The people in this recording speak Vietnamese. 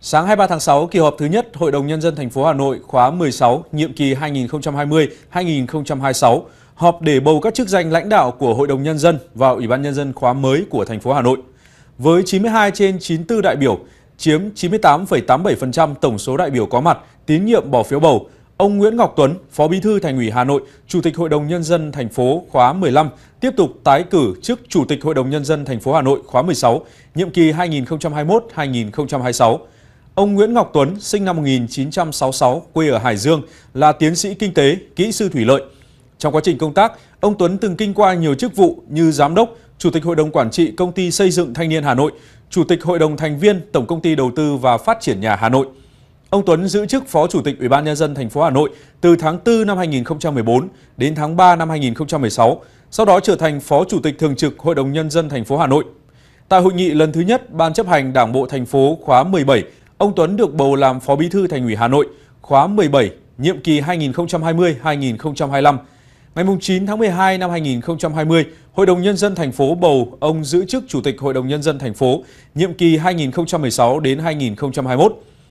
Sáng 23 tháng 6, kỳ họp thứ nhất Hội đồng Nhân dân thành phố Hà Nội khóa 16, nhiệm kỳ 2020-2026, họp để bầu các chức danh lãnh đạo của Hội đồng Nhân dân và Ủy ban Nhân dân khóa mới của thành phố Hà Nội. Với 92 trên 94 đại biểu, chiếm 98,87% tổng số đại biểu có mặt, tín nhiệm bỏ phiếu bầu, ông Nguyễn Ngọc Tuấn, Phó Bí thư Thành ủy Hà Nội, Chủ tịch Hội đồng Nhân dân thành phố khóa 15, tiếp tục tái cử chức Chủ tịch Hội đồng Nhân dân thành phố Hà Nội khóa 16, nhiệm kỳ 2021-2026. Ông Nguyễn Ngọc Tuấn, sinh năm 1966, quê ở Hải Dương, là tiến sĩ kinh tế, kỹ sư thủy lợi. Trong quá trình công tác, ông Tuấn từng kinh qua nhiều chức vụ như giám đốc, chủ tịch hội đồng quản trị công ty xây dựng thanh niên Hà Nội, chủ tịch hội đồng thành viên Tổng công ty đầu tư và phát triển nhà Hà Nội. Ông Tuấn giữ chức Phó Chủ tịch Ủy ban nhân dân thành phố Hà Nội từ tháng 4 năm 2014 đến tháng 3 năm 2016, sau đó trở thành Phó Chủ tịch thường trực Hội đồng nhân dân thành phố Hà Nội. Tại hội nghị lần thứ nhất Ban chấp hành Đảng bộ thành phố khóa 17 Ông Tuấn được bầu làm Phó Bí thư Thành ủy Hà Nội khóa 17, nhiệm kỳ 2020-2025. Ngày 9 tháng 12 năm 2020, Hội đồng Nhân dân thành phố bầu ông giữ chức Chủ tịch Hội đồng Nhân dân thành phố, nhiệm kỳ 2016 đến 2021.